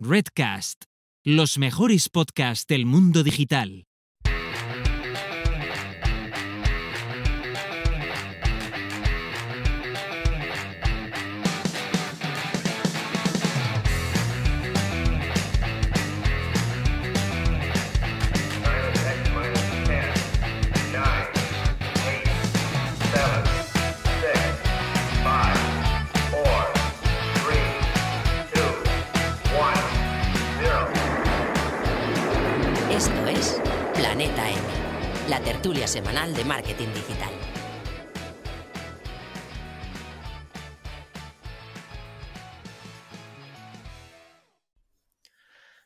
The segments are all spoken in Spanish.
Redcast, los mejores podcasts del mundo digital. la tertulia semanal de marketing digital.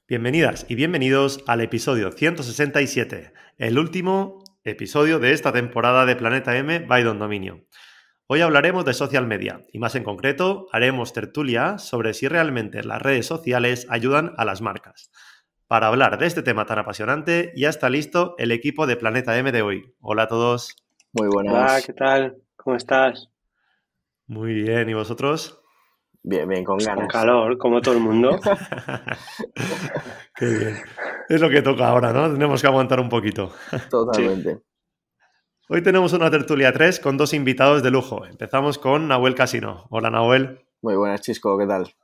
Bienvenidas y bienvenidos al episodio 167, el último episodio de esta temporada de Planeta M by Don Dominio. Hoy hablaremos de social media y más en concreto haremos tertulia sobre si realmente las redes sociales ayudan a las marcas. Para hablar de este tema tan apasionante, ya está listo el equipo de Planeta M de hoy. Hola a todos. Muy buenas. Hola, ¿qué tal? ¿Cómo estás? Muy bien, ¿y vosotros? Bien, bien, con pues ganas. calor, como todo el mundo. Qué bien. Es lo que toca ahora, ¿no? Tenemos que aguantar un poquito. Totalmente. Hoy tenemos una tertulia 3 con dos invitados de lujo. Empezamos con Nahuel Casino. Hola, Nahuel. Muy buenas, Chisco, ¿qué tal?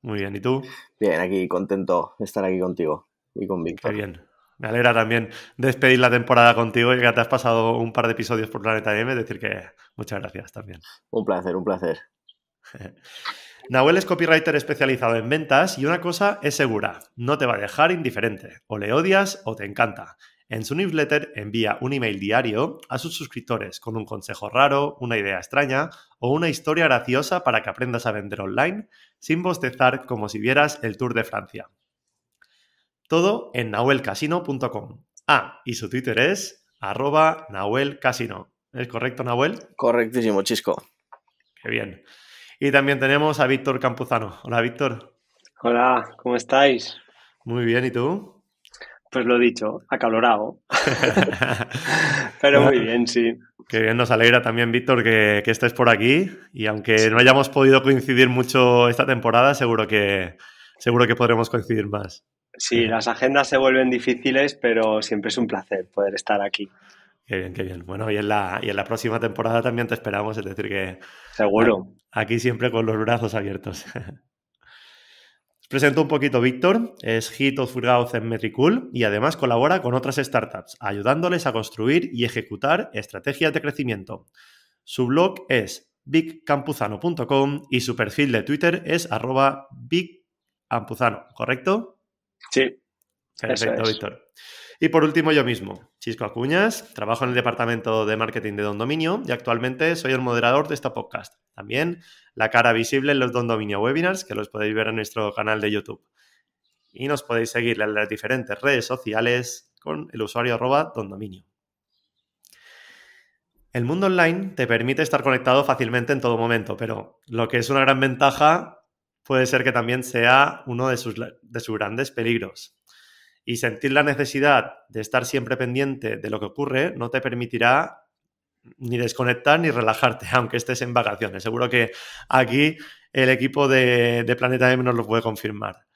Muy bien, ¿y tú? Bien, aquí contento de estar aquí contigo y bien. Me alegra también despedir la temporada contigo y que te has pasado un par de episodios por Planeta M. Decir que muchas gracias también. Un placer, un placer. Nahuel es copywriter especializado en ventas y una cosa es segura, no te va a dejar indiferente. O le odias o te encanta. En su newsletter envía un email diario a sus suscriptores con un consejo raro, una idea extraña o una historia graciosa para que aprendas a vender online sin bostezar como si vieras el Tour de Francia. Todo en nahuelcasino.com. Ah, y su Twitter es arroba nahuelcasino. ¿Es correcto, Nahuel? Correctísimo, Chisco. Qué bien. Y también tenemos a Víctor Campuzano. Hola, Víctor. Hola, ¿cómo estáis? Muy bien, ¿y tú? Pues lo he dicho, acalorado. Pero muy bien, sí. Qué bien, nos alegra también, Víctor, que, estés por aquí. Y aunque no hayamos podido coincidir mucho esta temporada, seguro que, seguro que podremos coincidir más. Sí, las agendas se vuelven difíciles, pero siempre es un placer poder estar aquí. Qué bien, qué bien. Bueno, y en la, y en la próxima temporada también te esperamos, es decir, que... Seguro. Aquí siempre con los brazos abiertos. presento un poquito Víctor, es Hito of Furgaut en Metricool y además colabora con otras startups, ayudándoles a construir y ejecutar estrategias de crecimiento. Su blog es bigcampuzano.com y su perfil de Twitter es arroba bigcampuzano, ¿correcto? Sí. Perfecto, Víctor. Y por último, yo mismo, Chisco Acuñas, trabajo en el departamento de marketing de Don Dominio y actualmente soy el moderador de esta podcast. También la cara visible en los Don Dominio Webinars, que los podéis ver en nuestro canal de YouTube. Y nos podéis seguir en las diferentes redes sociales con el usuario arroba Don Dominio. El mundo online te permite estar conectado fácilmente en todo momento, pero lo que es una gran ventaja puede ser que también sea uno de sus, grandes peligros. Y sentir la necesidad de estar siempre pendiente de lo que ocurre no te permitirá ni desconectar ni relajarte, aunque estés en vacaciones. Seguro que aquí el equipo de, de Planeta M nos lo puede confirmar.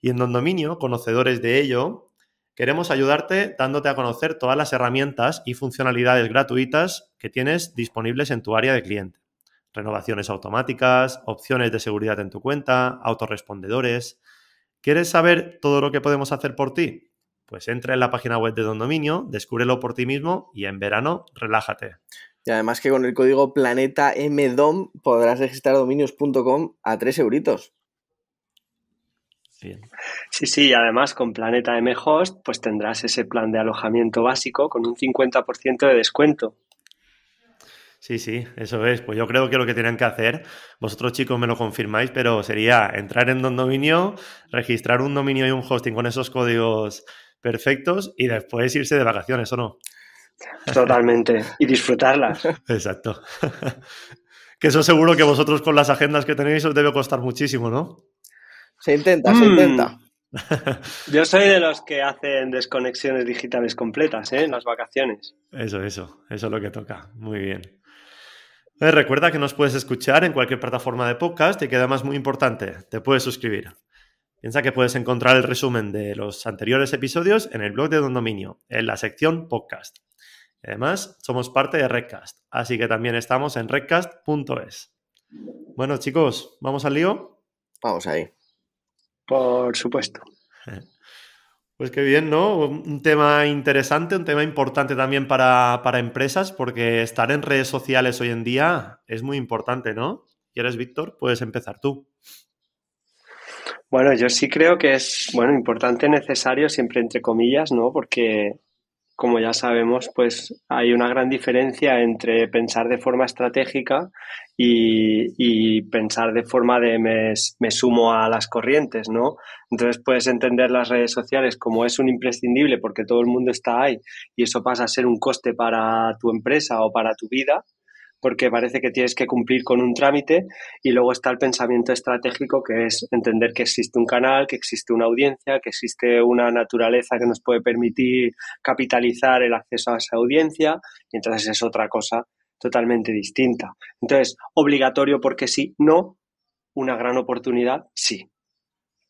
Y en Don Dominio, conocedores de ello, queremos ayudarte dándote a conocer todas las herramientas y funcionalidades gratuitas que tienes disponibles en tu área de cliente renovaciones automáticas, opciones de seguridad en tu cuenta, autorrespondedores. ¿Quieres saber todo lo que podemos hacer por ti? Pues entra en la página web de Don Dominio, descúbrelo por ti mismo y en verano relájate. Y además que con el código Planeta podrás registrar dominios.com a 3 euritos. Sí, Sí, sí, además con Planeta M Host pues tendrás ese plan de alojamiento básico con un 50% de descuento. Sí, sí, eso es. Pues yo creo que lo que tienen que hacer, vosotros chicos me lo confirmáis, pero sería entrar en un dominio, registrar un dominio y un hosting con esos códigos perfectos y después irse de vacaciones, ¿o no? Totalmente. y disfrutarlas. Exacto. que eso seguro que vosotros con las agendas que tenéis os debe costar muchísimo, ¿no? Se intenta, se mm. intenta. Yo soy de los que hacen desconexiones digitales completas ¿eh? en las vacaciones. Eso, eso, eso es lo que toca. Muy bien. Eh, recuerda que nos puedes escuchar en cualquier plataforma de podcast y que además muy importante, te puedes suscribir. Piensa que puedes encontrar el resumen de los anteriores episodios en el blog de Don Dominio, en la sección podcast. además, somos parte de Redcast, así que también estamos en redcast.es. Bueno, chicos, ¿vamos al lío? Vamos ahí. Por supuesto. Pues qué bien, ¿no? Un tema interesante, un tema importante también para, empresas, porque estar en redes sociales hoy en día es muy importante, ¿no? ¿Quieres, Víctor? Puedes empezar tú. Bueno, yo sí creo que es, bueno, importante, necesario, siempre entre comillas, ¿no? Porque como ya sabemos, pues hay una gran diferencia entre pensar de forma estratégica y, pensar de forma de me, me, sumo a las corrientes, ¿no? Entonces puedes entender las redes sociales como es un imprescindible porque todo el mundo está ahí y eso pasa a ser un coste para tu empresa o para tu vida, porque parece que tienes que cumplir con un trámite y luego está el pensamiento estratégico que es entender que existe un canal, que existe una audiencia, que existe una naturaleza que nos puede permitir capitalizar el acceso a esa audiencia y entonces es otra cosa totalmente distinta. Entonces, obligatorio porque sí, no, una gran oportunidad, sí.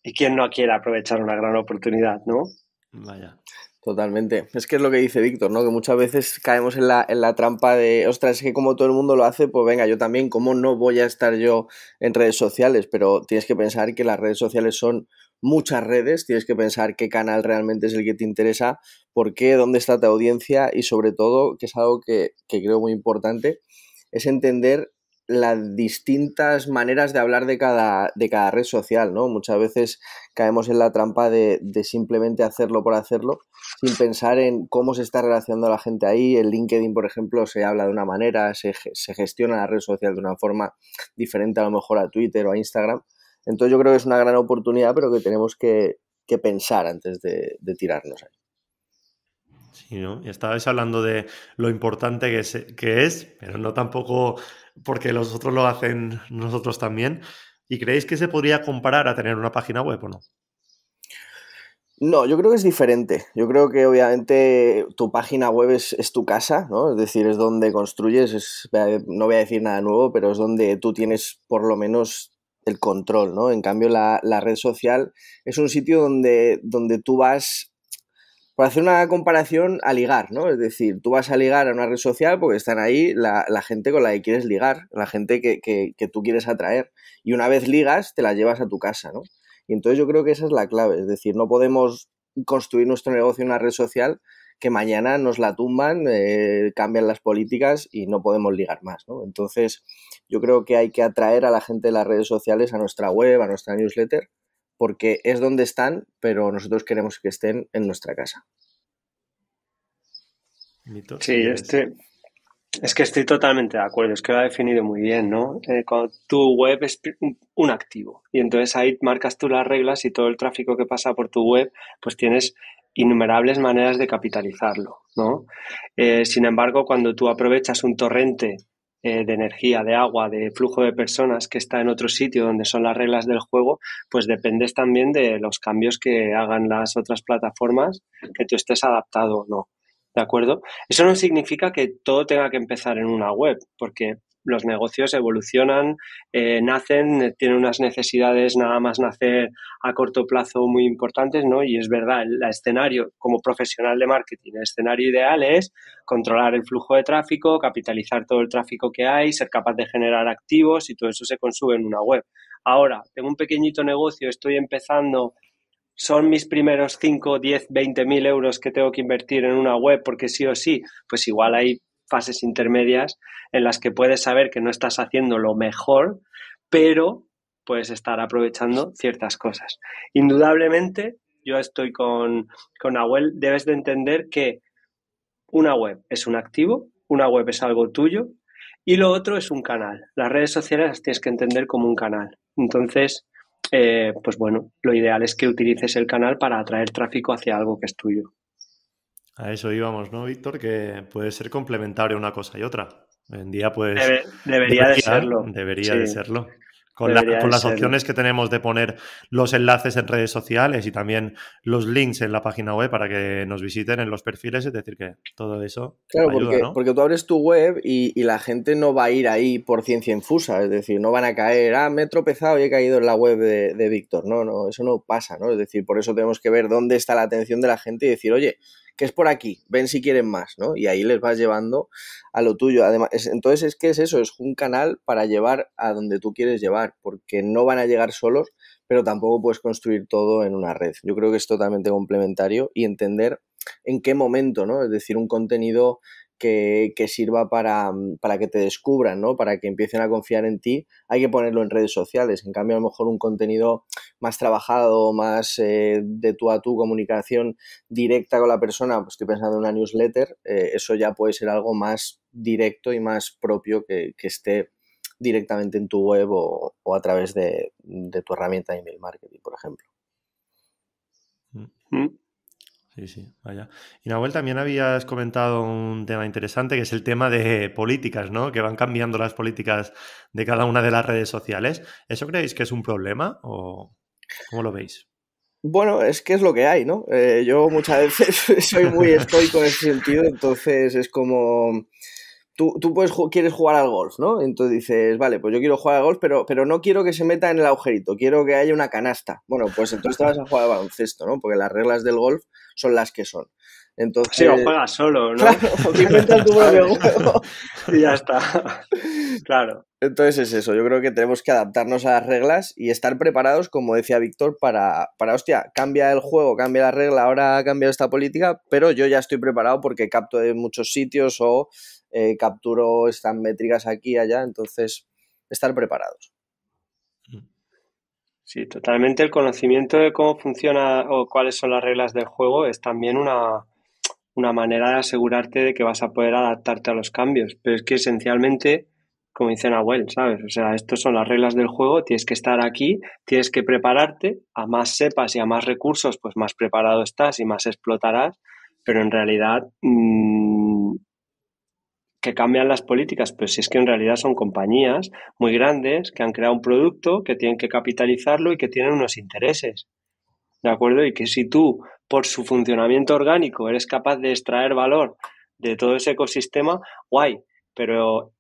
¿Y quién no quiere aprovechar una gran oportunidad, no? Vaya. Totalmente. Es que es lo que dice Víctor, ¿no? Que muchas veces caemos en la, en la trampa de, ostras, es que como todo el mundo lo hace, pues venga, yo también, ¿cómo no voy a estar yo en redes sociales? Pero tienes que pensar que las redes sociales son muchas redes, tienes que pensar qué canal realmente es el que te interesa, por qué, dónde está tu audiencia y sobre todo, que es algo que, que creo muy importante, es entender las distintas maneras de hablar de cada, de cada red social, ¿no? Muchas veces caemos en la trampa de, simplemente hacerlo por hacerlo, sin pensar en cómo se está relacionando la gente ahí. En LinkedIn, por ejemplo, se habla de una manera, se, gestiona la red social de una forma diferente a lo mejor a Twitter o a Instagram. Entonces yo creo que es una gran oportunidad, pero que tenemos que, que pensar antes de, de tirarnos ahí. Y estabais hablando de lo importante que es, pero no tampoco porque los otros lo hacen nosotros también. ¿Y creéis que se podría comparar a tener una página web o no? No, yo creo que es diferente. Yo creo que obviamente tu página web es, tu casa, ¿no? Es decir, es donde construyes, eh, no voy a decir nada nuevo, pero es donde tú tienes por lo menos el control, ¿no? En cambio, la, red social es un sitio donde, donde tú vas para hacer una comparación a ligar, ¿no? Es decir, tú vas a ligar a una red social porque están ahí la, gente con la que quieres ligar, la gente que, tú quieres atraer. Y una vez ligas, te la llevas a tu casa, ¿no? Y entonces yo creo que esa es la clave, es decir, no podemos construir nuestro negocio en una red social que mañana nos la tumban, eh, cambian las políticas y no podemos ligar más, ¿no? Entonces yo creo que hay que atraer a la gente de las redes sociales a nuestra web, a nuestra newsletter porque es donde están, pero nosotros queremos que estén en nuestra casa. Sí, este, es que estoy totalmente de acuerdo, es que lo ha definido muy bien, ¿no? Eh, tu web es un activo y entonces ahí marcas tú las reglas y todo el tráfico que pasa por tu web, pues tienes innumerables maneras de capitalizarlo, ¿no? Eh, sin embargo, cuando tú aprovechas un torrente eh, de energía, de agua, de flujo de personas que está en otro sitio donde son las reglas del juego, pues dependes también de los cambios que hagan las otras plataformas, que tú estés adaptado o no. ¿De acuerdo? Eso no significa que todo tenga que empezar en una web, porque los negocios evolucionan, eh, nacen, tienen unas necesidades nada más nacer a corto plazo muy importantes, ¿no? Y es verdad, el, escenario como profesional de marketing, el escenario ideal es controlar el flujo de tráfico, capitalizar todo el tráfico que hay, ser capaz de generar activos y todo eso se consume en una web. Ahora, tengo un pequeñito negocio, estoy empezando, son mis primeros 5, 10, 20 mil euros que tengo que invertir en una web porque sí o sí, pues igual hay fases intermedias en las que puedes saber que no estás haciendo lo mejor, pero puedes estar aprovechando ciertas cosas. Indudablemente, yo estoy con, con debes de entender que una web es un activo, una web es algo tuyo y lo otro es un canal. Las redes sociales las tienes que entender como un canal. Entonces, eh, pues bueno, lo ideal es que utilices el canal para atraer tráfico hacia algo que es tuyo. A eso íbamos, ¿no, Víctor? Que puede ser complementario una cosa y otra. en día, pues. debería, de serlo. Debería de serlo. Con, las opciones que tenemos de poner los enlaces en redes sociales y también los links en la página web para que nos visiten en los perfiles, es decir, que todo eso. Claro, ayuda, porque, ¿no? porque, tú abres tu web y, la gente no va a ir ahí por ciencia infusa, es decir, no van a caer, ah, me he tropezado y he caído en la web de Víctor. No, no, eso no pasa, ¿no? Es decir, por eso tenemos que ver dónde está la atención de la gente y decir, oye, que es por aquí, ven si quieren más, ¿no? Y ahí les vas llevando a lo tuyo. Además, entonces es que es eso, es un canal para llevar a donde tú quieres llevar, porque no van a llegar solos, pero tampoco puedes construir todo en una red. Yo creo que es totalmente complementario y entender en qué momento, ¿no? Es decir, un contenido que, sirva para, mm, para, que te descubran, ¿no? Para que empiecen a confiar en ti, hay que ponerlo en redes sociales. En cambio, a lo mejor un contenido más trabajado, más eh, de tú a tú, comunicación directa con la persona, pues estoy pensando en una newsletter, eh, eso ya puede ser algo más directo y más propio que, esté directamente en tu web o, a través de, tu herramienta de email marketing, por ejemplo. Mm. Mm. Sí, sí, vaya. Y Nahuel, también habías comentado un tema interesante que es el tema de políticas, ¿no? Que van cambiando las políticas de cada una de las redes sociales. ¿Eso creéis que es un problema o cómo lo veis? Bueno, es que es lo que hay, ¿no? Eh, yo muchas veces soy muy estoico en ese sentido, entonces es como Tú, puedes, quieres jugar al golf, ¿no? Entonces dices, vale, pues yo quiero jugar al golf, pero, pero no quiero que se meta en el agujerito, quiero que haya una canasta. Bueno, pues entonces te vas a jugar al baloncesto, ¿no? Porque las reglas del golf son las que son. Entonces, sí, o juegas solo, ¿no? Claro, inventas tu propio juego. y ya está. Claro. Entonces es eso, yo creo que tenemos que adaptarnos a las reglas y estar preparados, como decía Víctor, para, para, hostia, cambia el juego, cambia la regla, ahora ha cambiado esta política, pero yo ya estoy preparado porque capto de muchos sitios o eh, capturo estas métricas aquí y allá, entonces estar preparados. Mm. Sí, totalmente. El conocimiento de cómo funciona o cuáles son las reglas del juego es también una, una manera de asegurarte de que vas a poder adaptarte a los cambios. Pero es que esencialmente, como dice Nahuel, ¿sabes? O sea, estas son las reglas del juego, tienes que estar aquí, tienes que prepararte, a más sepas y a más recursos, pues más preparado estás y más explotarás, pero en realidad mmm, que cambian las políticas, pero si es que en realidad son compañías muy grandes que han creado un producto, que tienen que capitalizarlo y que tienen unos intereses. ¿De acuerdo? Y que si tú, por su funcionamiento orgánico, eres capaz de extraer valor de todo ese ecosistema, guay, pero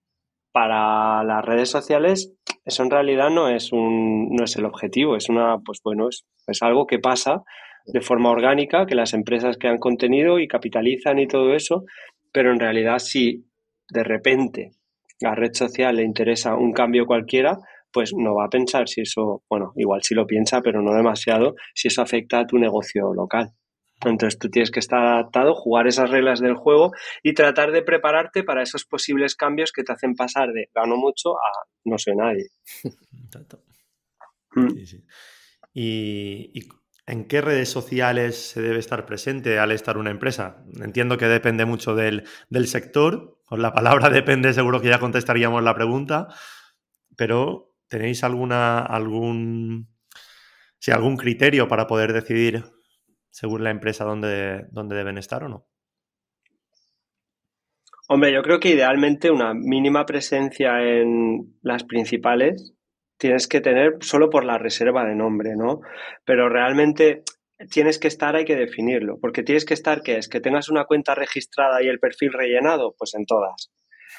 para las redes sociales eso en realidad no es un no es el objetivo, es una pues bueno, es, algo que pasa de forma orgánica, que las empresas crean contenido y capitalizan y todo eso, pero en realidad sí de repente la red social le interesa un cambio cualquiera, pues no va a pensar si eso, bueno, igual si lo piensa, pero no demasiado, si eso afecta a tu negocio local. Entonces tú tienes que estar adaptado, jugar esas reglas del juego y tratar de prepararte para esos posibles cambios que te hacen pasar de gano mucho a no soy nadie. Mm. ¿Y, en qué redes sociales se debe estar presente al estar una empresa? Entiendo que depende mucho del, del sector, la palabra depende seguro que ya contestaríamos la pregunta, pero ¿tenéis alguna, algún, algún criterio para poder decidir según la empresa donde dónde deben estar o no? Hombre, yo creo que idealmente una mínima presencia en las principales tienes que tener solo por la reserva de nombre, ¿no? Pero realmente tienes que estar, hay que definirlo, porque tienes que estar, ¿qué es? Que tengas una cuenta registrada y el perfil rellenado, pues en todas.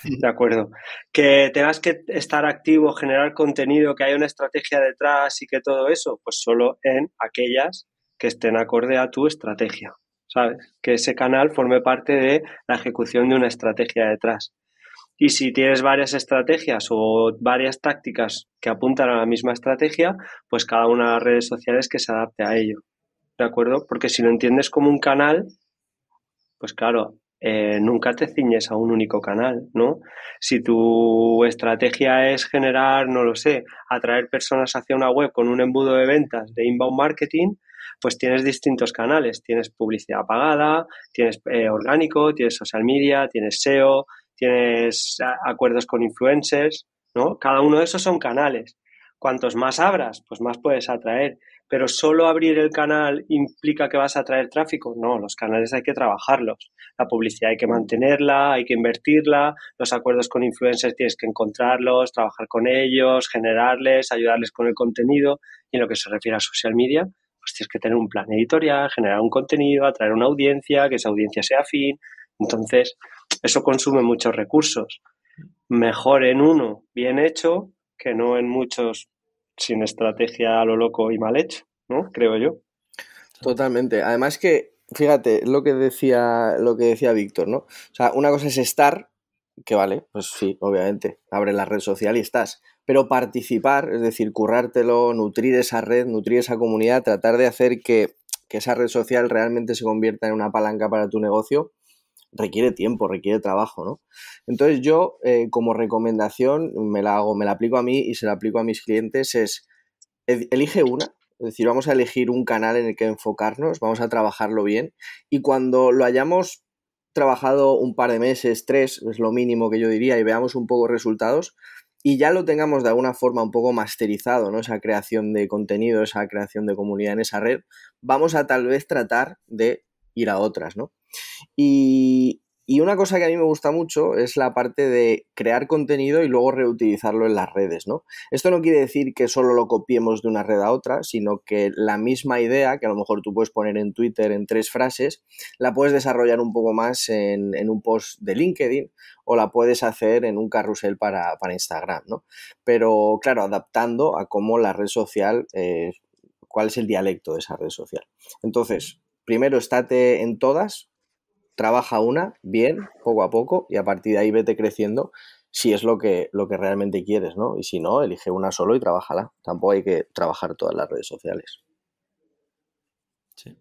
De acuerdo. Que tengas que estar activo, generar contenido, que haya una estrategia detrás y que todo eso, pues solo en aquellas que estén acorde a tu estrategia, ¿sabes? Que ese canal forme parte de la ejecución de una estrategia detrás. Y si tienes varias estrategias o varias tácticas que apuntan a la misma estrategia, pues cada una de las redes sociales que se adapte a ello. ¿de acuerdo? Porque si lo entiendes como un canal, pues claro, eh, nunca te ciñes a un único canal, ¿no? Si tu estrategia es generar, no lo sé, atraer personas hacia una web con un embudo de ventas de inbound marketing, pues tienes distintos canales, tienes publicidad pagada, tienes eh, orgánico, tienes social media, tienes SEO, tienes acuerdos con influencers, ¿no? Cada uno de esos son canales. Cuantos más abras, pues más puedes atraer pero solo abrir el canal implica que vas a traer tráfico. No, los canales hay que trabajarlos. La publicidad hay que mantenerla, hay que invertirla, los acuerdos con influencers tienes que encontrarlos, trabajar con ellos, generarles, ayudarles con el contenido. Y en lo que se refiere a social media, pues tienes que tener un plan editorial, generar un contenido, atraer una audiencia, que esa audiencia sea afín. Entonces, eso consume muchos recursos. Mejor en uno bien hecho que no en muchos sin estrategia a lo loco y mal hecho, ¿no? Creo yo. Totalmente. Además que, fíjate, lo que decía, lo que decía Víctor, ¿no? O sea, una cosa es estar, que vale, pues sí, obviamente, abre la red social y estás. Pero participar, es decir, currártelo, nutrir esa red, nutrir esa comunidad, tratar de hacer que esa red social realmente se convierta en una palanca para tu negocio, requiere tiempo, requiere trabajo, ¿no? Entonces yo, eh, como recomendación, me la hago, me la aplico a mí y se la aplico a mis clientes, es elige una, es decir, vamos a elegir un canal en el que enfocarnos, vamos a trabajarlo bien y cuando lo hayamos trabajado un par de meses, tres, es lo mínimo que yo diría, y veamos un poco resultados, y ya lo tengamos de alguna forma un poco masterizado, ¿no? Esa creación de contenido, esa creación de comunidad en esa red, vamos a tal vez tratar de ir a otras, ¿no? Y, una cosa que a mí me gusta mucho es la parte de crear contenido y luego reutilizarlo en las redes, ¿no? Esto no quiere decir que solo lo copiemos de una red a otra, sino que la misma idea, que a lo mejor tú puedes poner en Twitter en tres frases, la puedes desarrollar un poco más en, un post de LinkedIn o la puedes hacer en un carrusel para, Instagram, ¿no? Pero claro, adaptando a cómo la red social, eh, cuál es el dialecto de esa red social. Entonces, primero estate en todas, trabaja una bien, poco a poco, y a partir de ahí vete creciendo si es lo que, lo que realmente quieres, ¿no? Y si no, elige una solo y trabájala. Tampoco hay que trabajar todas las redes sociales. Sí.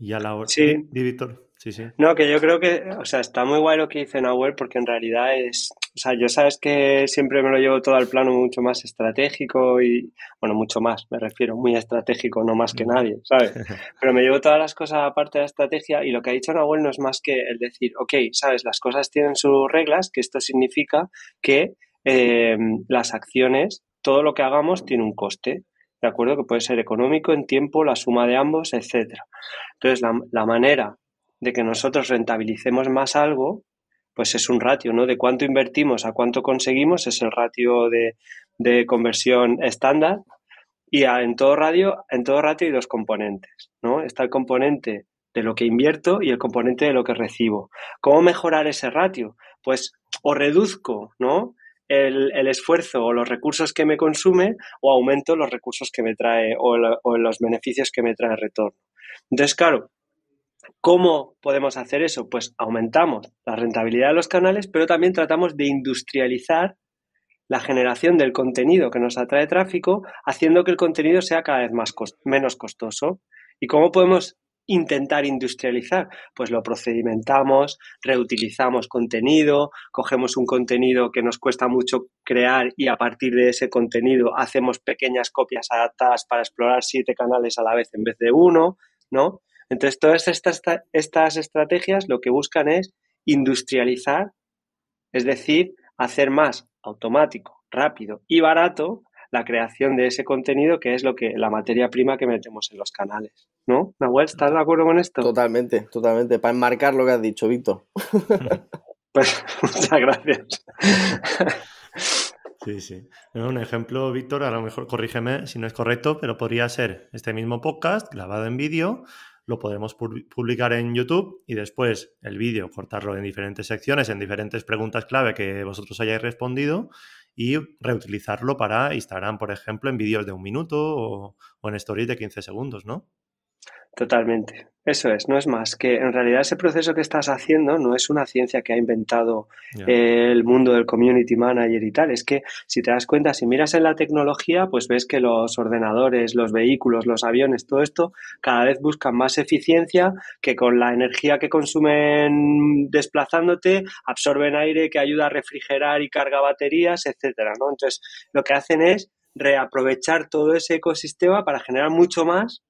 Y a la hora. Sí. Víctor. Sí, sí. No, que yo creo que, o sea, está muy guay lo que dice Nahuel porque en realidad es, o sea, yo sabes que siempre me lo llevo todo al plano mucho más estratégico y, bueno, mucho más, me refiero, muy estratégico, no más que mm. nadie, ¿sabes? Pero me llevo todas las cosas aparte de la estrategia y lo que ha dicho Nahuel no es más que el decir, ok, ¿sabes? Las cosas tienen sus reglas, que esto significa que eh, las acciones, todo lo que hagamos tiene un coste, ¿de acuerdo? Que puede ser económico, en tiempo, la suma de ambos, etcétera. Entonces, la, la manera de que nosotros rentabilicemos más algo pues es un ratio, ¿no? De cuánto invertimos a cuánto conseguimos es el ratio de, conversión estándar y en todo radio, en todo ratio hay dos componentes, ¿no? Está el componente de lo que invierto y el componente de lo que recibo. ¿Cómo mejorar ese ratio? Pues o reduzco, ¿no? El, esfuerzo o los recursos que me consume o aumento los recursos que me trae o, o los beneficios que me trae el retorno. Entonces, claro, ¿Cómo podemos hacer eso? Pues aumentamos la rentabilidad de los canales, pero también tratamos de industrializar la generación del contenido que nos atrae tráfico, haciendo que el contenido sea cada vez más menos costoso. ¿Y cómo podemos intentar industrializar? Pues lo procedimentamos, reutilizamos contenido, cogemos un contenido que nos cuesta mucho crear y a partir de ese contenido hacemos pequeñas copias adaptadas para explorar siete canales a la vez en vez de uno, ¿no? Entonces, todas estas, estas estrategias lo que buscan es industrializar, es decir, hacer más automático, rápido y barato la creación de ese contenido que es lo que la materia prima que metemos en los canales. ¿No? Nahuel, ¿estás de acuerdo con esto? Totalmente, totalmente. Para enmarcar lo que has dicho, Víctor. pues muchas gracias. Sí, sí. Un ejemplo, Víctor, a lo mejor corrígeme si no es correcto, pero podría ser este mismo podcast grabado en vídeo lo podremos publicar en YouTube y después el vídeo cortarlo en diferentes secciones, en diferentes preguntas clave que vosotros hayáis respondido y reutilizarlo para Instagram, por ejemplo, en vídeos de un minuto o, o en stories de 15 segundos, ¿no? Totalmente. Eso es, no es más que en realidad ese proceso que estás haciendo no es una ciencia que ha inventado el mundo del community manager y tal, es que si te das cuenta, si miras en la tecnología, pues ves que los ordenadores, los vehículos, los aviones, todo esto cada vez buscan más eficiencia que con la energía que consumen desplazándote, absorben aire que ayuda a refrigerar y carga baterías, etcétera, ¿no? Entonces, lo que hacen es reaprovechar todo ese ecosistema para generar mucho más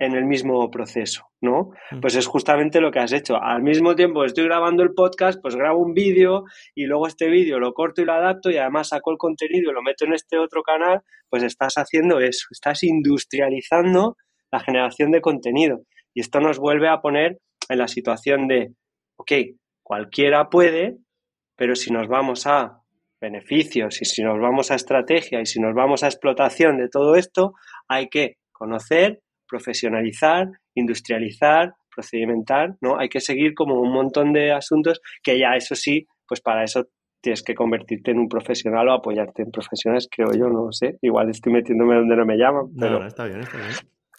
en el mismo proceso, ¿no? Mm. Pues es justamente lo que has hecho. Al mismo tiempo estoy grabando el podcast, pues grabo un vídeo y luego este vídeo lo corto y lo adapto y además saco el contenido y lo meto en este otro canal, pues estás haciendo eso, estás industrializando la generación de contenido. Y esto nos vuelve a poner en la situación de, ok, cualquiera puede, pero si nos vamos a beneficios y si nos vamos a estrategia y si nos vamos a explotación de todo esto, hay que conocer profesionalizar, industrializar, procedimentar, ¿no? Hay que seguir como un montón de asuntos que ya eso sí, pues para eso tienes que convertirte en un profesional o apoyarte en profesiones, creo yo, no sé. Igual estoy metiéndome donde no me llaman. Pero... No, está bien, está bien.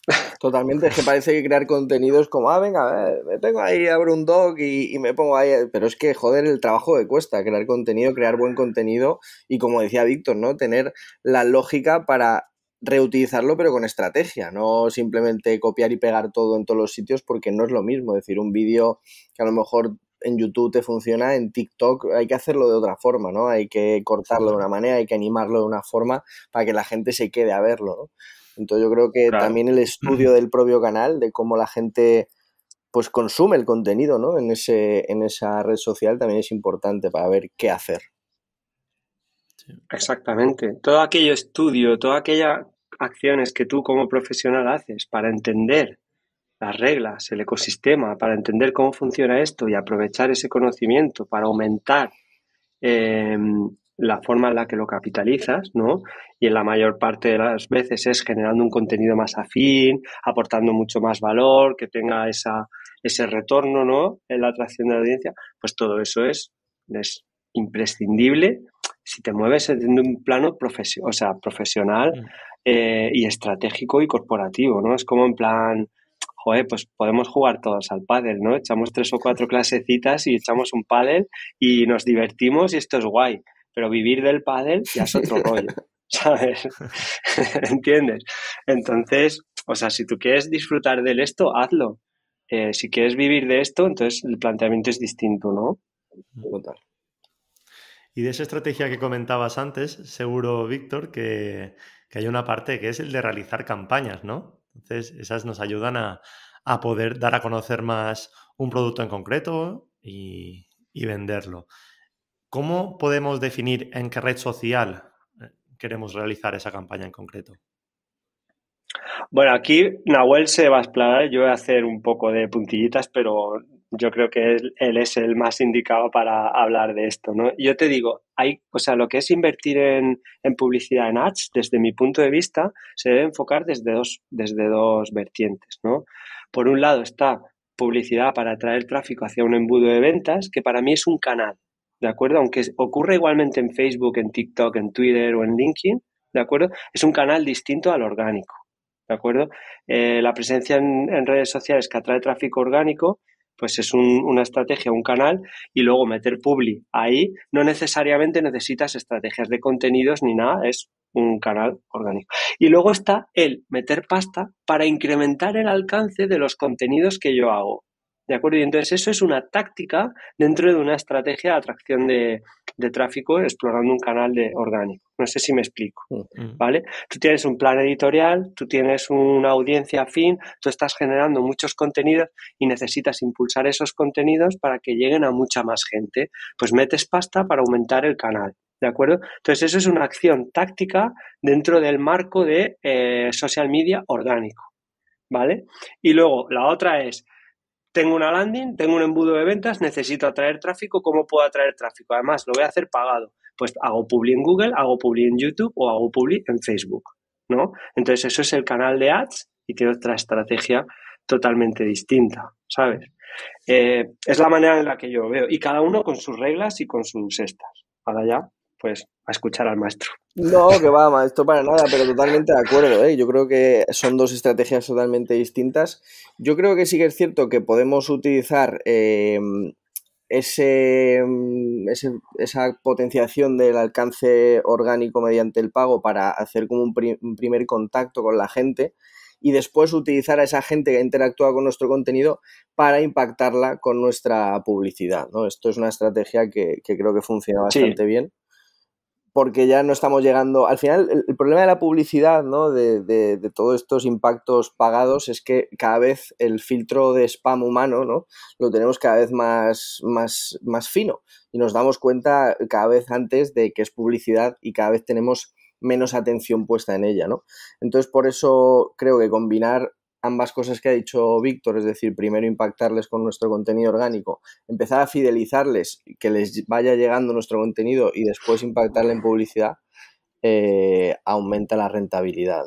Totalmente, es que parece que crear contenidos como, ah, venga, a me tengo ahí, abro un doc y, y, me pongo ahí, pero es que joder el trabajo que cuesta crear contenido, crear buen contenido y como decía Víctor, ¿no? Tener la lógica para reutilizarlo pero con estrategia, no simplemente copiar y pegar todo en todos los sitios porque no es lo mismo, es decir, un vídeo que a lo mejor en YouTube te funciona, en TikTok hay que hacerlo de otra forma, ¿no? Hay que cortarlo de una manera, hay que animarlo de una forma para que la gente se quede a verlo, ¿no? Entonces yo creo que también el estudio del propio canal, de cómo la gente pues consume el contenido, ¿no? En, ese, en esa red social también es importante para ver qué hacer. Exactamente. Todo aquello estudio, toda aquella acciones que tú como profesional haces para entender las reglas, el ecosistema, para entender cómo funciona esto y aprovechar ese conocimiento para aumentar em, la forma en la que lo capitalizas, ¿no? Y en la mayor parte de las veces es generando un contenido más afín, aportando mucho más valor, que tenga esa, ese retorno, ¿no? En la atracción de la audiencia, pues todo eso es, es imprescindible si te mueves en un plano o sea, profesional mm. Eh, y estratégico y corporativo, ¿no? Es como en plan, joder, pues podemos jugar todos al pádel, ¿no? Echamos tres o cuatro clasecitas y echamos un pádel y nos divertimos y esto es guay. Pero vivir del pádel ya es otro rollo, ¿sabes? ¿Entiendes? Entonces, o sea, si tú quieres disfrutar del esto, hazlo. Eh, si quieres vivir de esto, entonces el planteamiento es distinto, ¿no? Y de esa estrategia que comentabas antes, seguro, Víctor, que, que hay una parte que es el de realizar campañas, ¿no? Entonces, esas nos ayudan a, poder dar a conocer más un producto en concreto y, y venderlo. ¿Cómo podemos definir en qué red social eh, queremos realizar esa campaña en concreto? Bueno, aquí Nahuel se va a explorar, yo voy a hacer un poco de puntillitas, pero yo creo que él, es el más indicado para hablar de esto, ¿no? Yo te digo, hay, o sea, lo que es invertir en, publicidad en ads, desde mi punto de vista, se debe enfocar desde dos, desde dos vertientes, ¿no? Por un lado está publicidad para atraer tráfico hacia un embudo de ventas, que para mí es un canal, ¿de acuerdo? Aunque ocurre igualmente en Facebook, en TikTok, en Twitter o en LinkedIn, ¿de acuerdo? Es un canal distinto al orgánico, ¿de acuerdo? Eh, la presencia en redes sociales que atrae tráfico orgánico pues es una estrategia, un canal, y luego meter Publi ahí, no necesariamente necesitas estrategias de contenidos ni nada, es un canal orgánico. Y luego está el meter pasta para incrementar el alcance de los contenidos que yo hago. ¿De acuerdo? Y entonces eso es una táctica dentro de una estrategia de atracción de, de tráfico explorando un canal de orgánico. No sé si me explico, mm. Mm. ¿vale? Tú tienes un plan editorial, tú tienes una audiencia afín, tú estás generando muchos contenidos y necesitas impulsar esos contenidos para que lleguen a mucha más gente. Pues metes pasta para aumentar el canal, ¿de acuerdo? Entonces eso es una acción táctica dentro del marco de eh, social media orgánico, ¿vale? Y luego la otra es tengo una landing, tengo un embudo de ventas, necesito atraer tráfico, ¿cómo puedo atraer tráfico? Además, lo voy a hacer pagado. Pues hago publi en Google, hago publi en YouTube o hago publi en Facebook, ¿no? Entonces, eso es el canal de ads y tiene otra estrategia totalmente distinta, ¿sabes? Eh, es la manera en la que yo veo y cada uno con sus reglas y con sus estas. ¿Para ya pues a escuchar al maestro. No, que va, maestro, para nada, pero totalmente de acuerdo. ¿eh? Yo creo que son dos estrategias totalmente distintas. Yo creo que sí que es cierto que podemos utilizar em, em, ese, esa potenciación del alcance orgánico mediante el pago para hacer como un, primer contacto con la gente y después utilizar a esa gente que interactúa con nuestro contenido para impactarla con nuestra publicidad. Esto es una estrategia que, creo que funciona bastante bien porque ya no estamos llegando. Al final, el, problema de la publicidad, ¿no? De, todos estos impactos pagados, es que cada vez el filtro de spam humano, ¿no? Lo tenemos cada vez más, más, más fino. Y nos damos cuenta cada vez antes de que es publicidad y cada vez tenemos menos atención puesta en ella, ¿no? Entonces, por eso creo que combinar ambas cosas que ha dicho Víctor, es decir, primero impactarles con nuestro contenido orgánico, empezar a fidelizarles, que les vaya llegando nuestro contenido y después impactarle en publicidad, eh, aumenta la rentabilidad,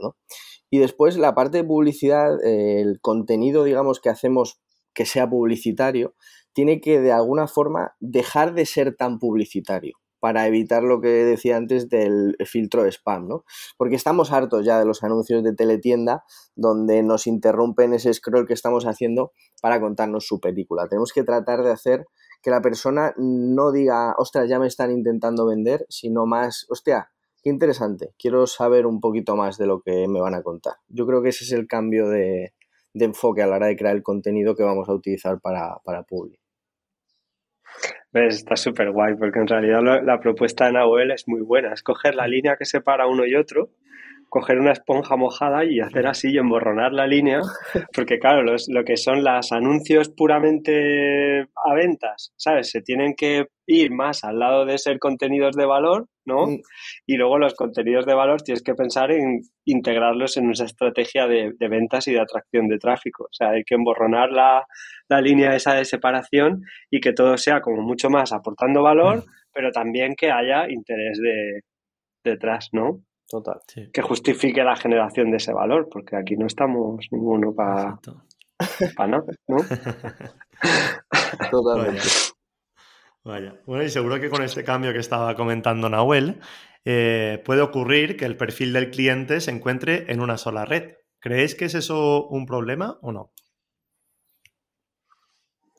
Y después la parte de publicidad, eh, el contenido, digamos, que hacemos que sea publicitario, tiene que de alguna forma dejar de ser tan publicitario para evitar lo que decía antes del filtro de spam, ¿no? Porque estamos hartos ya de los anuncios de teletienda donde nos interrumpen ese scroll que estamos haciendo para contarnos su película. Tenemos que tratar de hacer que la persona no diga, ostras, ya me están intentando vender, sino más, hostia, qué interesante, quiero saber un poquito más de lo que me van a contar. Yo creo que ese es el cambio de, enfoque a la hora de crear el contenido que vamos a utilizar para, para Publi está súper guay, porque en realidad la, propuesta de Nahuel es muy buena, escoger la línea que separa uno y otro coger una esponja mojada y hacer así y emborronar la línea, porque claro, lo que son los anuncios puramente a ventas, ¿sabes? Se tienen que ir más al lado de ser contenidos de valor, ¿no? Y luego los contenidos de valor tienes que pensar en integrarlos en una estrategia de, ventas y de atracción de tráfico. O sea, hay que emborronar la, línea esa de separación y que todo sea como mucho más aportando valor, mm. pero también que haya interés de, detrás, ¿no? Que justifique la generación de ese valor, porque aquí no estamos ninguno para nada, ¿no? Totalmente. Vaya. Bueno, y seguro que con este cambio que estaba comentando Nahuel, eh, puede ocurrir que el perfil del cliente se encuentre en una sola red. ¿Creéis que es eso un problema o no?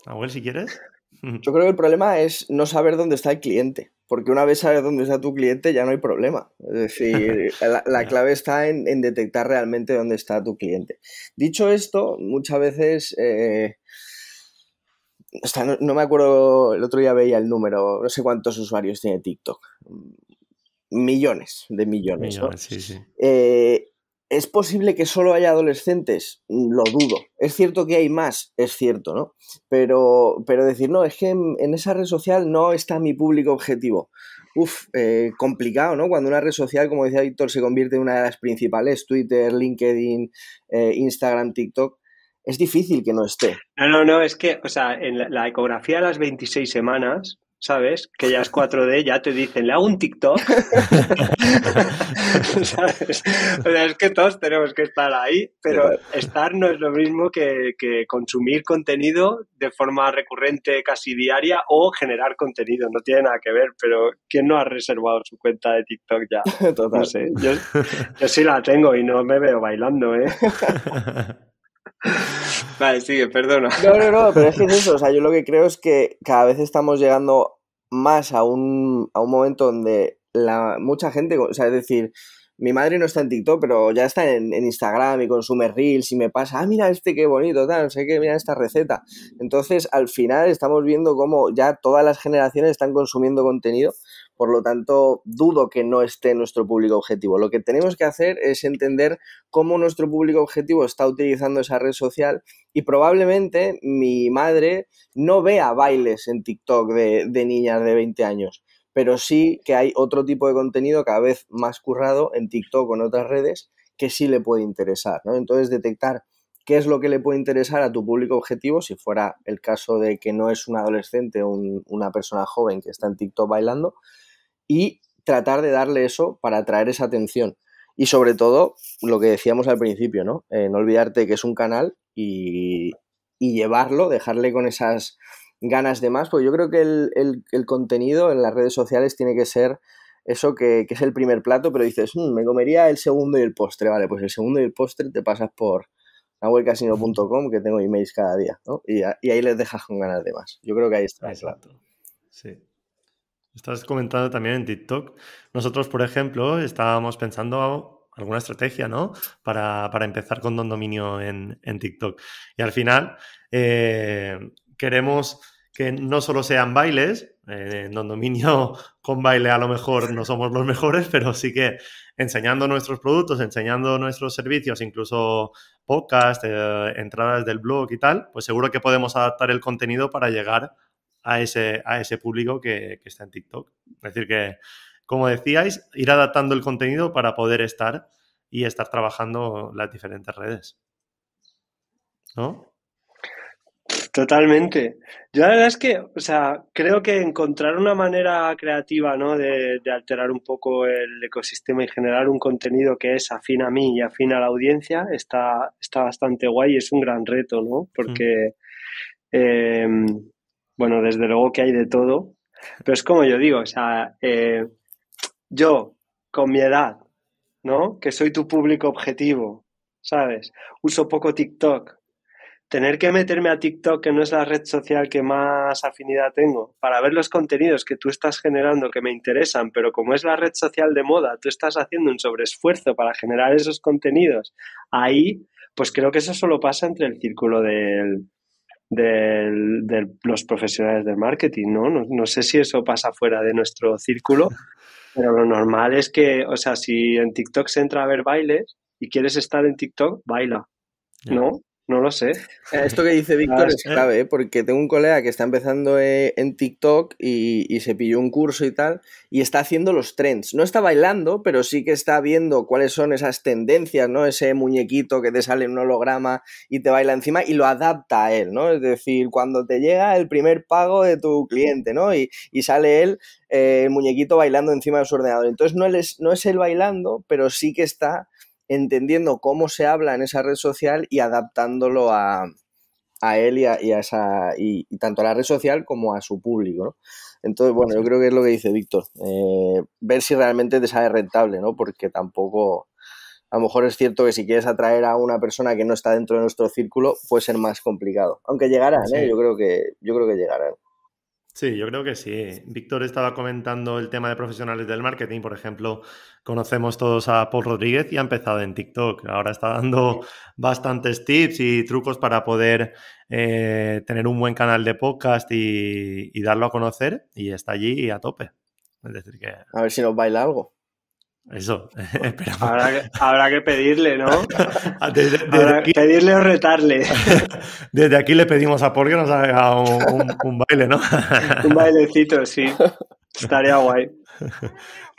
Nahuel, si quieres. Yo creo que el problema es no saber dónde está el cliente. Porque una vez sabes dónde está tu cliente, ya no hay problema. Es decir, la, clave está en, detectar realmente dónde está tu cliente. Dicho esto, muchas veces. Eh, no, me acuerdo, el otro día veía el número, no sé cuántos usuarios tiene TikTok. Millones de millones. Eh, ¿Es posible que solo haya adolescentes? Mm, lo dudo. Es cierto que hay más, es cierto, ¿no? Pero, pero decir, no, es que en, esa red social no está mi público objetivo. Uf, eh, complicado, ¿no? Cuando una red social, como decía Víctor, se convierte en una de las principales, Twitter, LinkedIn, eh, Instagram, TikTok, es difícil que no esté. No, no, no, es que, o sea, en la, ecografía de las 26 semanas, ¿sabes? Que ya es 4D, ya te dicen, le hago un TikTok. ¿Sabes? O sea, es que todos tenemos que estar ahí, pero estar no es lo mismo que, consumir contenido de forma recurrente, casi diaria, o generar contenido. No tiene nada que ver, pero ¿quién no ha reservado su cuenta de TikTok ya? yo, yo sí la tengo y no me veo bailando, ¿eh? Vale, sigue, perdona. No, no, no, pero es que es eso. O sea, yo lo que creo es que cada vez estamos llegando más a un, a un momento donde la, mucha gente, o sea, es decir, mi madre no está en TikTok, pero ya está en, en, Instagram y consume Reels y me pasa, ah, mira este qué bonito, tal, no sé qué, mira esta receta. Entonces, al final estamos viendo cómo ya todas las generaciones están consumiendo contenido por lo tanto, dudo que no esté nuestro público objetivo. Lo que tenemos que hacer es entender cómo nuestro público objetivo está utilizando esa red social y probablemente mi madre no vea bailes en TikTok de, niñas de 20 años pero sí que hay otro tipo de contenido cada vez más currado en TikTok o en otras redes que sí le puede interesar, Entonces detectar qué es lo que le puede interesar a tu público objetivo, si fuera el caso de que no es un adolescente o una persona joven que está en TikTok bailando, y tratar de darle eso para atraer esa atención. Y sobre todo, lo que decíamos al principio, ¿no? Eh, no olvidarte que es un canal y, llevarlo, dejarle con esas ganas de más, pues yo creo que el, contenido en las redes sociales tiene que ser eso que, es el primer plato, pero dices, mm, me comería el segundo y el postre, vale, pues el segundo y el postre te pasas por nahuelcasino.com, que tengo emails cada día, ¿no? Y, ahí les dejas con ganas de más. Yo creo que ahí está. Exacto. Sí. Estás comentando también en TikTok. Nosotros, por ejemplo, estábamos pensando alguna estrategia, ¿no? Para, empezar con Don Dominio en, en TikTok. Y al final, eh, queremos que no solo sean bailes, en eh, Don Dominio con baile a lo mejor no somos los mejores, pero sí que enseñando nuestros productos, enseñando nuestros servicios, incluso podcast, eh, entradas del blog y tal, pues seguro que podemos adaptar el contenido para llegar a a ese, a ese público que, está en TikTok. Es decir, que, como decíais, ir adaptando el contenido para poder estar y estar trabajando las diferentes redes. ¿No? Totalmente. Yo la verdad es que, o sea, creo que encontrar una manera creativa, ¿no? De, alterar un poco el ecosistema y generar un contenido que es afín a mí y afín a la audiencia está, está bastante guay y es un gran reto, ¿no? Porque mm. em, bueno, desde luego que hay de todo, pero es como yo digo, o sea, eh, yo con mi edad, ¿no? Que soy tu público objetivo, ¿sabes? Uso poco TikTok. Tener que meterme a TikTok, que no es la red social que más afinidad tengo, para ver los contenidos que tú estás generando que me interesan, pero como es la red social de moda, tú estás haciendo un sobreesfuerzo para generar esos contenidos. Ahí, pues creo que eso solo pasa entre el círculo del, de, los profesionales del marketing, ¿no? ¿no? ¿no? sé si eso pasa fuera de nuestro círculo, pero lo normal es que, o sea, si en TikTok se entra a ver bailes y quieres estar en TikTok, baila, ¿no? No lo sé. Eh, esto que dice Víctor ah, es clave, ¿eh? porque tengo un colega que está empezando eh, en TikTok y, se pilló un curso y tal, y está haciendo los trends. No está bailando, pero sí que está viendo cuáles son esas tendencias, ¿no? Ese muñequito que te sale en un holograma y te baila encima y lo adapta a él, ¿no? Es decir, cuando te llega el primer pago de tu cliente, ¿no? Y, sale él, el muñequito bailando encima de su ordenador. Entonces no, es, no es él bailando, pero sí que está entendiendo cómo se habla en esa red social y adaptándolo a, a él y a, esa y, tanto a la red social como a su público ¿no? entonces bueno yo creo que es lo que dice Víctor eh, ver si realmente te sale rentable no porque tampoco a lo mejor es cierto que si quieres atraer a una persona que no está dentro de nuestro círculo puede ser más complicado aunque llegarán ¿eh? yo creo que yo creo que llegarán Sí, yo creo que sí. Víctor estaba comentando el tema de profesionales del marketing. Por ejemplo, conocemos todos a Paul Rodríguez y ha empezado en TikTok. Ahora está dando bastantes tips y trucos para poder eh, tener un buen canal de podcast y, y, darlo a conocer. Y está allí a tope. Es decir, que. A ver si nos baila algo. Eso, esperamos. Habrá que, pedirle, ¿no? Ah, pedirle o retarle. Desde aquí le pedimos a porque que nos haga un, baile, ¿no? un bailecito, sí. Estaría guay.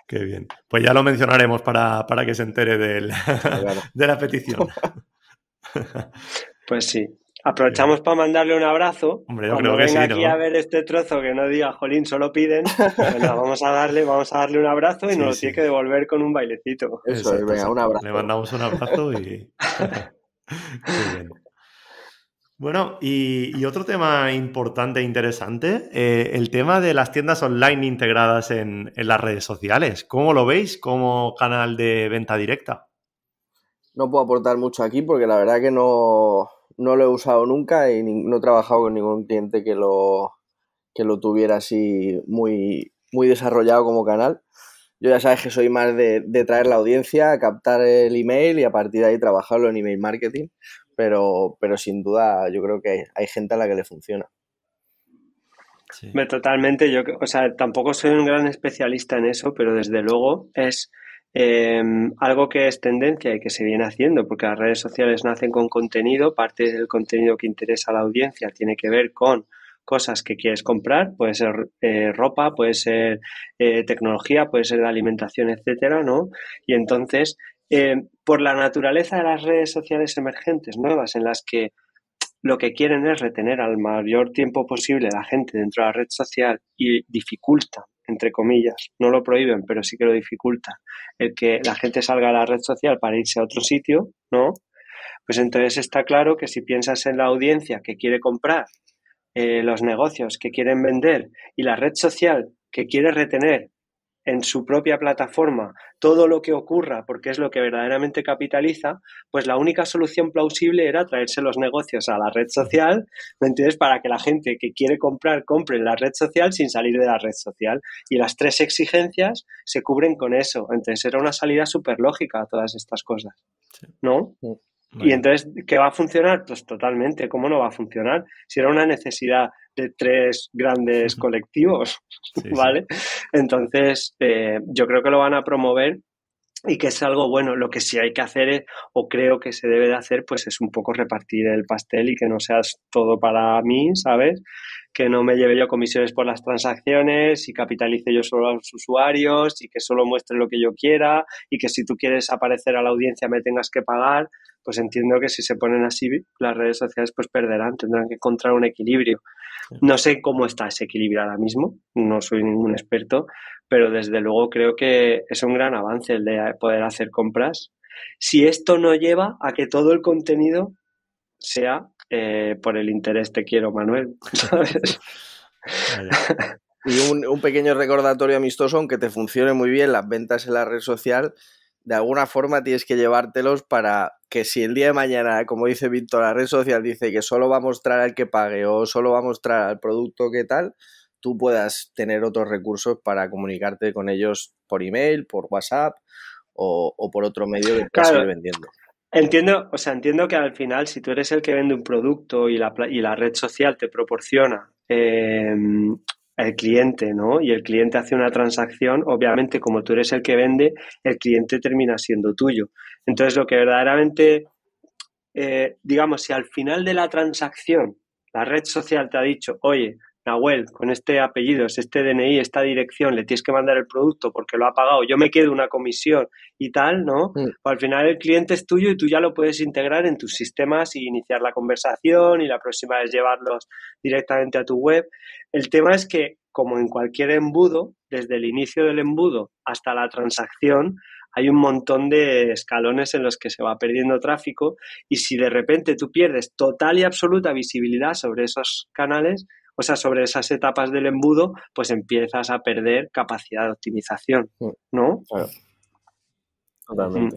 Qué bien. Pues ya lo mencionaremos para, que se entere de la petición. Pues sí. Aprovechamos para mandarle un abrazo. Hombre, yo creo que venga sí, aquí a ver este trozo que no diga, jolín, solo piden. Pues vamos a darle, vamos a darle un abrazo y nos lo tiene que devolver con un bailecito. Eso, es venga, un abrazo. Le mandamos un abrazo y. Muy bien. Bueno, y, otro tema importante e interesante, eh, el tema de las tiendas online integradas en, en las redes sociales. ¿Cómo lo veis como canal de venta directa? No puedo aportar mucho aquí porque la verdad que no, no lo he usado nunca y no he trabajado con ningún cliente que lo, que lo tuviera así muy, muy desarrollado como canal. Yo ya sabes que soy más de, traer la audiencia, captar el email y a partir de ahí trabajarlo en email marketing, pero, pero sin duda yo creo que hay, gente a la que le funciona. Totalmente, yo o sea, tampoco soy un gran especialista en eso, pero desde luego es Em, algo que es tendencia y que se viene haciendo, porque las redes sociales nacen con contenido, parte del contenido que interesa a la audiencia tiene que ver con cosas que quieres comprar, puede ser eh, ropa, puede ser eh, tecnología, puede ser alimentación, etcétera, ¿no? Y entonces, em, por la naturaleza de las redes sociales emergentes nuevas, en las que lo que quieren es retener al mayor tiempo posible la gente dentro de la red social y dificulta entre comillas, no lo prohíben, pero sí que lo dificulta, el que la gente salga a la red social para irse a otro sitio, ¿no? Pues entonces está claro que si piensas en la audiencia que quiere comprar, eh, los negocios que quieren vender y la red social que quiere retener en su propia plataforma todo lo que ocurra porque es lo que verdaderamente capitaliza, pues la única solución plausible era traerse los negocios a la red social, ¿me entiendes? Para que la gente que quiere comprar compre en la red social sin salir de la red social. Y las tres exigencias se cubren con eso. Entonces era una salida súper lógica a todas estas cosas, ¿no? Mm. Y entonces, ¿qué va a funcionar? Pues totalmente, ¿cómo no va a funcionar? Si era una necesidad de tres grandes colectivos, ¿vale? Entonces, eh, yo creo que lo van a promover y que es algo bueno. Lo que sí hay que hacer o creo que se debe de hacer, pues es un poco repartir el pastel y que no seas todo para mí, ¿sabes? Que no me lleve yo comisiones por las transacciones y capitalice yo solo a los usuarios y que solo muestre lo que yo quiera y que si tú quieres aparecer a la audiencia me tengas que pagar. Pues entiendo que si se ponen así, las redes sociales pues perderán, tendrán que encontrar un equilibrio. No sé cómo está ese equilibrio ahora mismo, no soy ningún experto, pero desde luego creo que es un gran avance el de poder hacer compras. Si esto no lleva a que todo el contenido sea eh, por el interés te quiero, Manuel, Y un, un, pequeño recordatorio amistoso, aunque te funcione muy bien las ventas en la red social, de alguna forma tienes que llevártelos para que si el día de mañana, como dice Víctor, la red social dice que solo va a mostrar al que pague o solo va a mostrar al producto que tal, tú puedas tener otros recursos para comunicarte con ellos por email, por WhatsApp o, por otro medio que puedas vendiendo. Entiendo, o sea, entiendo que al final, si tú eres el que vende un producto y la, y la red social te proporciona em, el cliente, ¿no? Y el cliente hace una transacción, obviamente, como tú eres el que vende, el cliente termina siendo tuyo. Entonces, lo que verdaderamente, eh, digamos, si al final de la transacción la red social te ha dicho, oye, Nahuel, con este apellido, este DNI, esta dirección, le tienes que mandar el producto porque lo ha pagado, yo me quedo una comisión y tal, ¿no? Mm. Pues al final el cliente es tuyo y tú ya lo puedes integrar en tus sistemas y iniciar la conversación y la próxima es llevarlos directamente a tu web. El tema es que, como en cualquier embudo, desde el inicio del embudo hasta la transacción, hay un montón de escalones en los que se va perdiendo tráfico y si de repente tú pierdes total y absoluta visibilidad sobre esos canales, o sea, sobre esas etapas del embudo, pues empiezas a perder capacidad de optimización, mm. ¿no? Claro. Mm. Totalmente.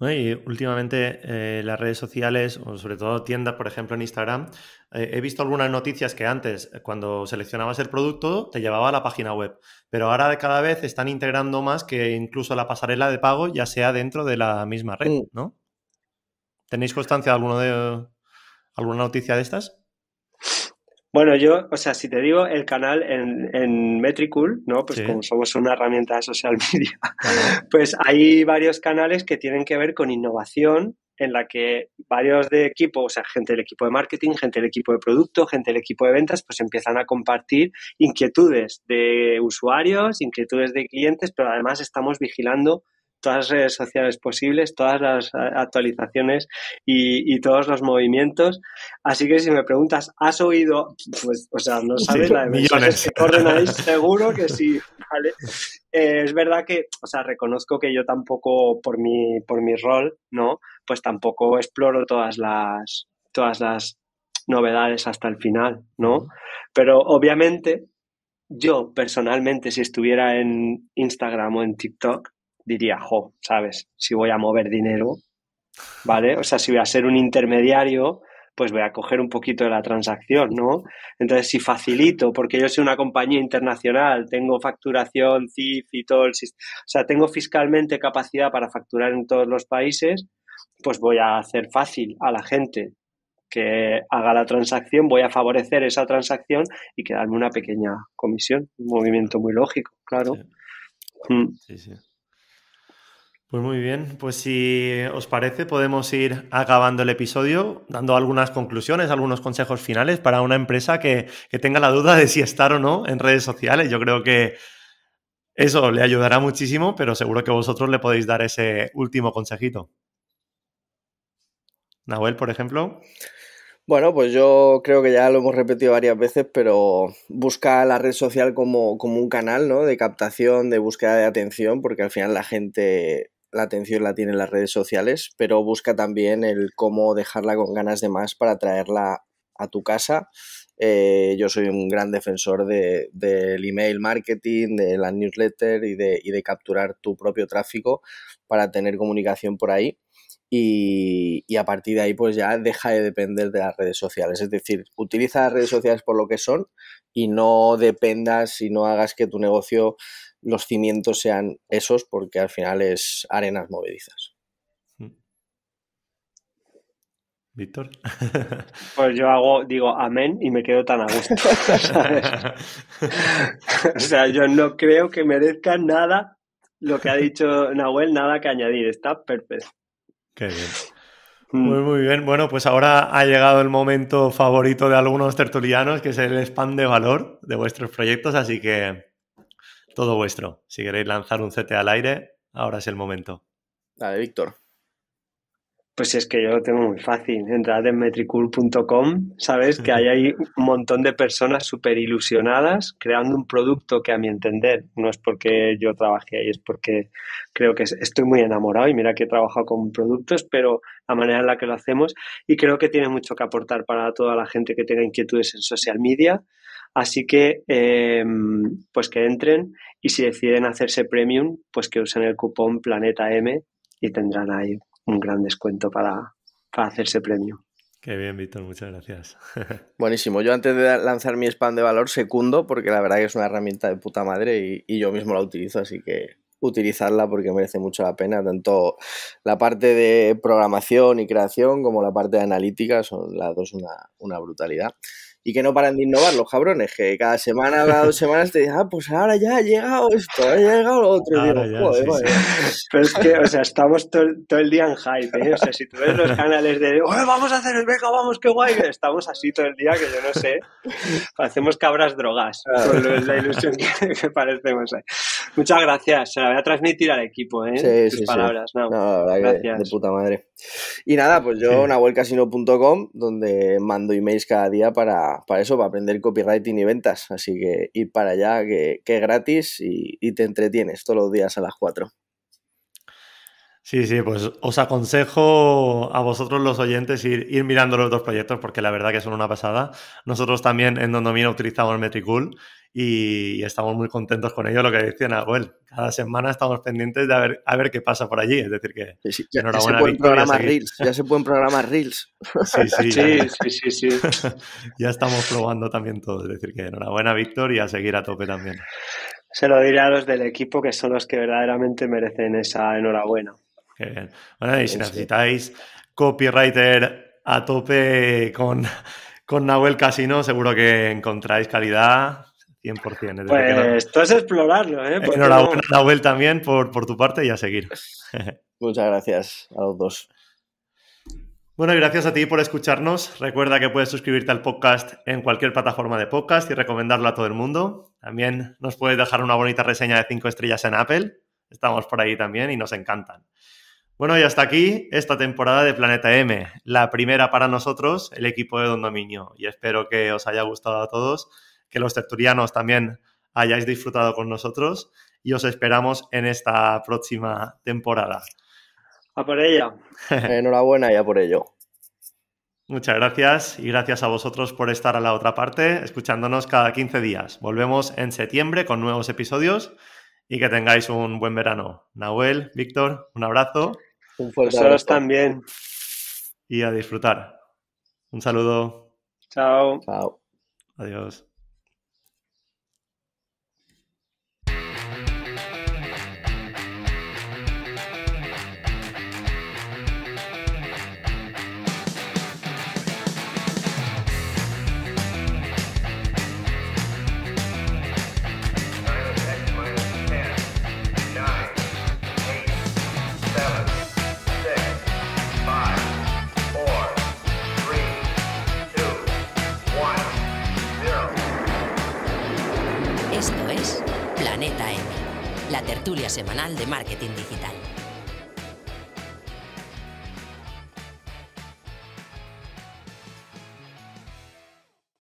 Y últimamente eh, las redes sociales, o sobre todo tiendas, por ejemplo en Instagram, eh, he visto algunas noticias que antes, cuando seleccionabas el producto, te llevaba a la página web. Pero ahora cada vez están integrando más que incluso la pasarela de pago ya sea dentro de la misma red, mm. ¿no? ¿Tenéis constancia de, alguno de alguna noticia de estas? Bueno, yo, o sea, si te digo el canal en, Metricool, ¿no? Pues como somos una herramienta de social media, pues hay varios canales que tienen que ver con innovación, en la que varios de equipo, o sea, gente del equipo de marketing, gente del equipo de producto, gente del equipo de ventas, pues empiezan a compartir inquietudes de usuarios, inquietudes de clientes, pero además estamos vigilando todas las redes sociales posibles, todas las eh, actualizaciones y, todos los movimientos. Así que si me preguntas, ¿has oído? Pues, o sea, no sabes la de millones. seguro que sí, eh, es verdad que, o sea, reconozco que yo tampoco, por mi, por mi rol, ¿no? Pues tampoco exploro todas las, todas las novedades hasta el final, ¿no? Pero obviamente, yo personalmente, si estuviera en Instagram o en TikTok, diría, jo, ¿sabes? Si voy a mover dinero, ¿vale? O sea, si voy a ser un intermediario, pues voy a coger un poquito de la transacción, ¿no? Entonces, si facilito, porque yo soy una compañía internacional, tengo facturación, CIF y todo el sistema, o sea, tengo fiscalmente capacidad para facturar en todos los países, pues voy a hacer fácil a la gente que haga la transacción, voy a favorecer esa transacción y quedarme una pequeña comisión, un movimiento muy lógico, claro. sí. Mm. Pues muy bien, pues si os parece podemos ir acabando el episodio dando algunas conclusiones, algunos consejos finales para una empresa que, tenga la duda de si estar o no en redes sociales. Yo creo que eso le ayudará muchísimo, pero seguro que vosotros le podéis dar ese último consejito. Nahuel, por ejemplo. Bueno, pues yo creo que ya lo hemos repetido varias veces, pero busca la red social como, como un canal ¿no? de captación, de búsqueda de atención, porque al final la gente la atención la tienen las redes sociales, pero busca también el cómo dejarla con ganas de más para traerla a tu casa. Eh, yo soy un gran defensor del email marketing, de la newsletter y de, capturar tu propio tráfico para tener comunicación por ahí. Y, y, a partir de ahí, pues ya deja de depender de las redes sociales. Es decir, utiliza las redes sociales por lo que son y no dependas y no hagas que tu negocio los cimientos sean esos, porque al final es arenas movedizas. Mm. Víctor. Pues yo hago, digo amén y me quedo tan a gusto. o sea, yo no creo que merezca nada lo que ha dicho Nahuel, nada que añadir. Está perfecto. Qué bien. Muy, mm. pues muy bien. Bueno, pues ahora ha llegado el momento favorito de algunos tertulianos, que es el spam de valor de vuestros proyectos. Así que todo vuestro. Si queréis lanzar un CT al aire, ahora es el momento. Dale, Víctor. Pues es que yo lo tengo muy fácil. Entrad en metricool.com, sabes que ahí hay un montón de personas súper ilusionadas creando un producto que a mi entender no es porque yo trabajé ahí, es porque creo que estoy muy enamorado y mira que he trabajado con productos, pero la manera en la que lo hacemos y creo que tiene mucho que aportar para toda la gente que tenga inquietudes en social media Así que, em, pues que entren y si deciden hacerse premium, pues que usen el cupón Planeta M y tendrán ahí un gran descuento para, hacerse premium. Qué bien, Víctor, muchas gracias. Buenísimo. Yo antes de lanzar mi spam de valor, secundo, porque la verdad que es una herramienta de puta madre y, yo mismo la utilizo, así que utilizarla porque merece mucho la pena. Tanto la parte de programación y creación como la parte de analítica son las dos una brutalidad y que no paran de innovar los cabrones, que cada semana, cada dos semanas te dicen, ah, pues ahora ya ha llegado esto, ha llegado lo otro. joder, Pero es que, o sea, estamos todo, el día en hype, ¿eh? O sea, si tú ves los canales de, vamos a hacer el beca, vamos, qué guay, estamos así todo el día, que yo no sé, hacemos cabras drogas, ah. es la ilusión que, que parecemos. Ahí. Muchas gracias. Se la voy a transmitir al equipo, ¿eh? Sí, Tus palabras, No, gracias. de puta madre. Y nada, pues yo nahuelcasino.com, donde mando emails cada día para, para eso, para aprender copywriting y ventas. Así que ir para allá, que, gratis y, te entretienes todos los días a las 4. Sí, sí, pues os aconsejo a vosotros los oyentes ir, mirando los dos proyectos porque la verdad que son una pasada. Nosotros también en Dondomina utilizamos Metricool y, estamos muy contentos con ello, lo que decía Nahuel. Cada semana estamos pendientes de ver, qué pasa por allí. Es decir, que enhorabuena ya, se pueden programar Reels, ya se pueden programar Reels. Sí, sí, sí, ya estamos probando también todo. Es decir, que enhorabuena, Víctor, y a seguir a tope también. Se lo diré a los del equipo, que son los que verdaderamente merecen esa enhorabuena. Bueno, y si necesitáis copywriter a tope con, con Nahuel Casino, seguro que encontráis calidad 100%. Pues esto es explorarlo, ¿eh? Enhorabuena, Nahuel, también por, por tu parte y a seguir. Muchas gracias a los dos. Bueno, y gracias a ti por escucharnos. Recuerda que puedes suscribirte al podcast en cualquier plataforma de podcast y recomendarlo a todo el mundo. También nos puedes dejar una bonita reseña de 5 estrellas en Apple. Estamos por ahí también y nos encantan. Bueno, y hasta aquí esta temporada de Planeta M, la primera para nosotros, el equipo de Don Dominio. Y espero que os haya gustado a todos que los tertulianos también hayáis disfrutado con nosotros y os esperamos en esta próxima temporada. A por ella. Enhorabuena ya por ello. Muchas gracias y gracias a vosotros por estar a la otra parte, escuchándonos cada 15 días. Volvemos en septiembre con nuevos episodios y que tengáis un buen verano. Nahuel, Víctor, un abrazo. Un fuerte también. Y a disfrutar. Un saludo. Chao. Chao. Adiós. tertulia semanal de marketing digital.